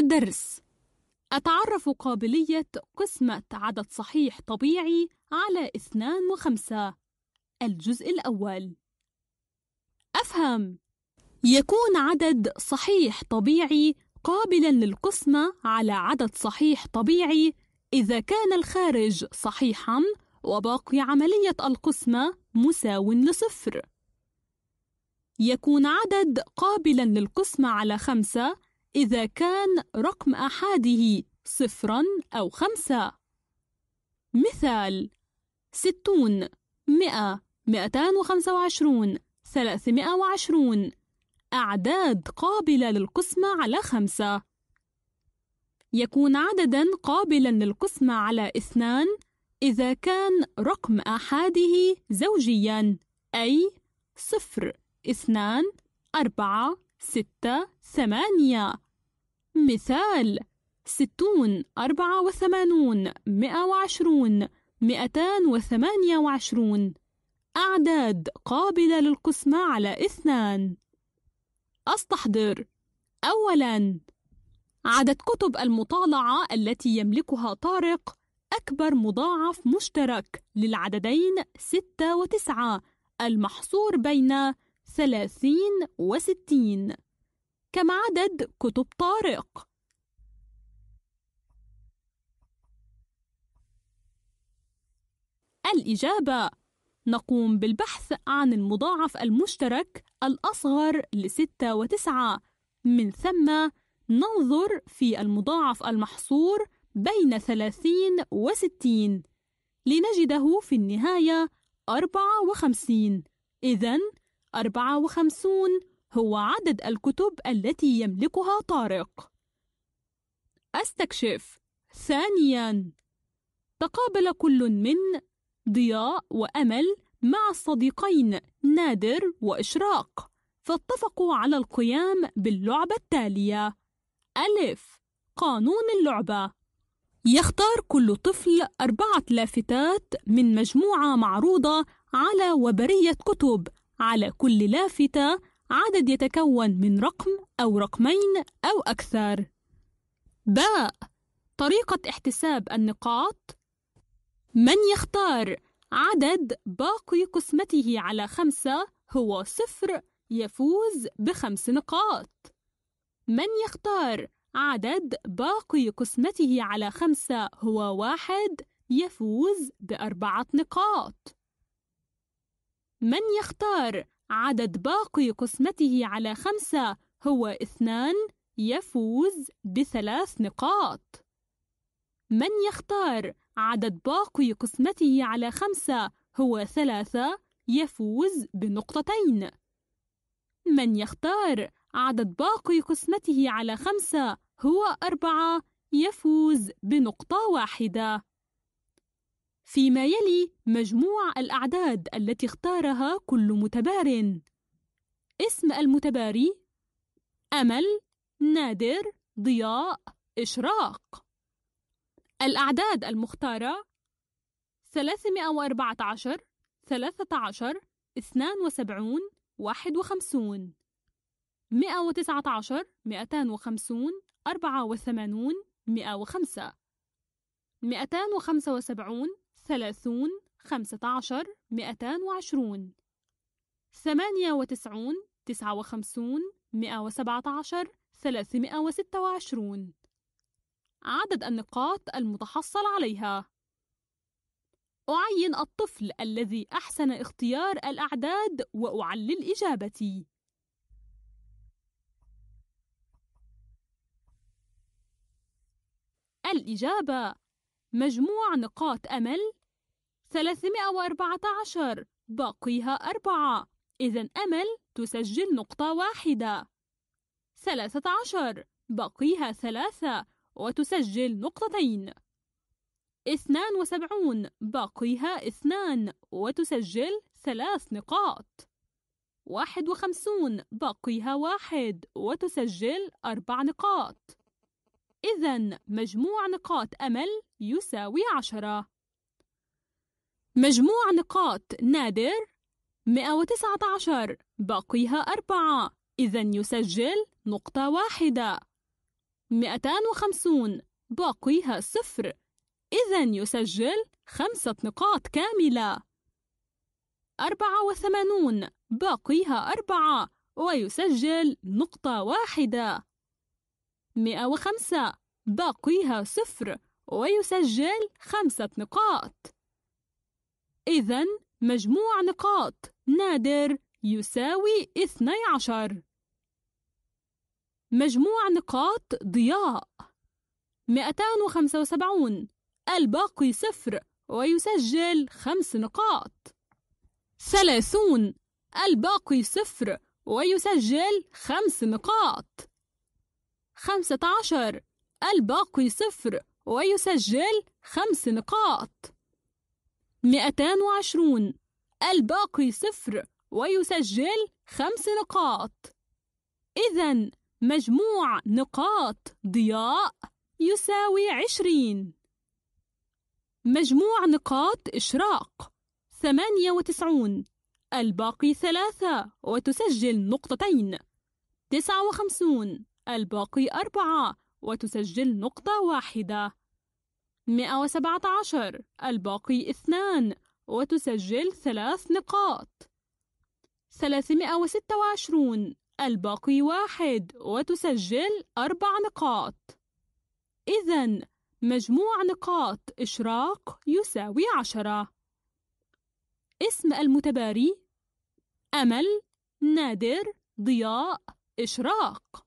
الدرس أتعرف قابلية قسمة عدد صحيح طبيعي على اثنان وخمسة الجزء الأول أفهم يكون عدد صحيح طبيعي قابلا للقسمة على عدد صحيح طبيعي إذا كان الخارج صحيحا وباقي عملية القسمة مساو لصفر يكون عدد قابلا للقسمة على خمسة إذا كان رقم أحاده صفرا أو خمسة مثال ستون مئة مئتان وخمسة وعشرون ثلاثمائة وعشرون أعداد قابلة للقسمة على خمسة يكون عددا قابلا للقسمة على اثنان إذا كان رقم أحاده زوجيا أي صفر اثنان أربعة ستة ثمانية مثال ستون أربعة وثمانون مئة وعشرون مئتان وثمانية وعشرون أعداد قابلة للقسمة على اثنان أستحضر أولا عدد كتب المطالعة التي يملكها طارق أكبر مضاعف مشترك للعددين ستة وتسعة المحصور بين ثلاثين وستين كم عدد كتب طارق؟ الإجابة نقوم بالبحث عن المضاعف المشترك الأصغر لستة وتسعة من ثم ننظر في المضاعف المحصور بين ثلاثين وستين لنجده في النهاية أربعة وخمسين إذن 54 هو عدد الكتب التي يملكها طارق أستكشف ثانياً تقابل كل من ضياء وأمل مع الصديقين نادر وإشراق فاتفقوا على القيام باللعبة التالية ألف قانون اللعبة يختار كل طفل أربعة لافتات من مجموعة معروضة على وبرية كتب على كل لافتة عدد يتكون من رقم أو رقمين أو أكثر. باء طريقة احتساب النقاط من يختار عدد باقي قسمته على خمسة هو صفر يفوز بخمس نقاط من يختار عدد باقي قسمته على خمسة هو واحد يفوز بأربعة نقاط من يختار عدد باقي قسمته على خمسة هو اثنان يفوز بثلاث نقاط من يختار عدد باقي قسمته على خمسة هو ثلاثة يفوز بنقطتين من يختار عدد باقي قسمته على خمسة هو أربعة يفوز بنقطة واحدة فيما يلي مجموع الأعداد التي اختارها كل متبار اسم المتباري أمل نادر ضياء إشراق الأعداد المختارة 314 13 72 51 119 250 84 105 275 ثلاثون خمسة عشر مئتان وعشرون ثمانية وتسعون تسعة وخمسون مئة وسبعة عشر ثلاثمائة وستة وعشرون عدد النقاط المتحصل عليها أعين الطفل الذي أحسن اختيار الأعداد وأعلل إجابتي الإجابة مجموع نقاط أمل 314 باقيها أربعة إذا أمل تسجل نقطة واحدة 13 باقيها ثلاثة وتسجل نقطتين 72 باقيها اثنان وتسجل ثلاث نقاط 51 باقيها واحد وتسجل أربع نقاط إذا مجموع نقاط أمل يساوي عشرة مجموع نقاط نادر 119 باقيها أربعة إذا يسجل نقطة واحدة 250 باقيها صفر إذا يسجل خمسة نقاط كاملة 84 باقيها أربعة ويسجل نقطة واحدة 105 باقيها صفر ويسجل خمسة نقاط إذا مجموع نقاط نادر يساوي 12 مجموع نقاط ضياء 275 الباقي صفر ويسجل خمس نقاط 30 الباقي صفر ويسجل خمس نقاط 15 الباقي صفر ويسجل خمس نقاط مئتان وعشرون الباقي صفر ويسجل خمس نقاط إذا مجموع نقاط ضياء يساوي عشرين مجموع نقاط إشراق ثمانية وتسعون الباقي ثلاثة وتسجل نقطتين تسعة وخمسون الباقي أربعة وتسجل نقطة واحدة 117 الباقي اثنان وتسجل ثلاث نقاط 326 الباقي واحد وتسجل أربع نقاط إذا مجموع نقاط إشراق يساوي عشرة اسم المتباري أمل نادر ضياء إشراق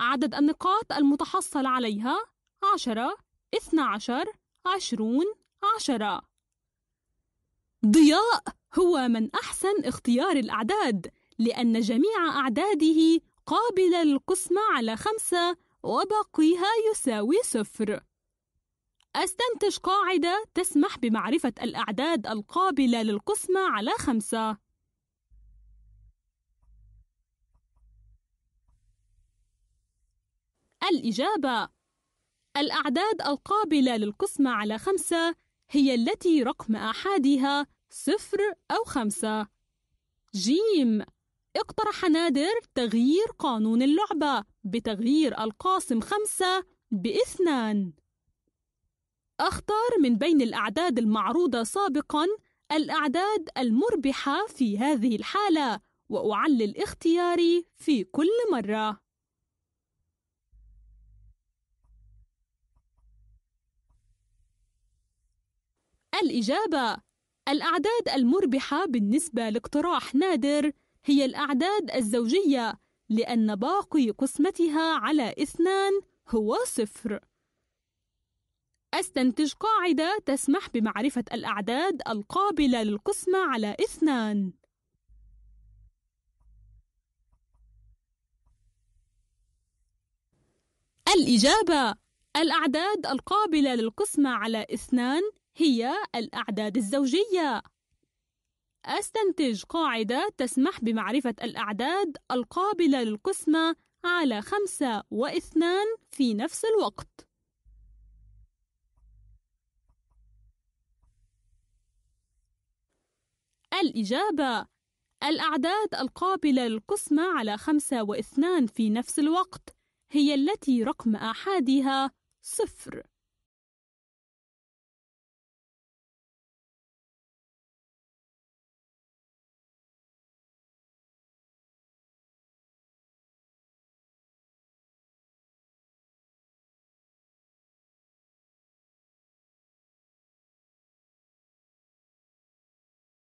عدد النقاط المتحصل عليها عشرة اثنى عشر عشرون عشرة ضياء هو من أحسن اختيار الأعداد لأن جميع أعداده قابلة للقسمة على خمسة وبقيها يساوي صفر أستنتج قاعدة تسمح بمعرفة الأعداد القابلة للقسمة على خمسة الإجابة الأعداد القابلة للقسمة على خمسة هي التي رقم أحادها صفر أو خمسة جيم اقترح نادر تغيير قانون اللعبة بتغيير القاسم خمسة باثنان أختار من بين الأعداد المعروضة سابقاً الأعداد المربحة في هذه الحالة وأعلل اختياري في كل مرة الإجابة الأعداد المربحة بالنسبة لاقتراح نادر هي الأعداد الزوجية لأن باقي قسمتها على اثنان هو صفر أستنتج قاعدة تسمح بمعرفة الأعداد القابلة للقسمة على اثنان الإجابة الأعداد القابلة للقسمة على اثنان هي الأعداد الزوجية أستنتج قاعدة تسمح بمعرفة الأعداد القابلة للقسمة على خمسة واثنان في نفس الوقت الإجابة الأعداد القابلة للقسمة على خمسة واثنان في نفس الوقت هي التي رقم آحادها صفر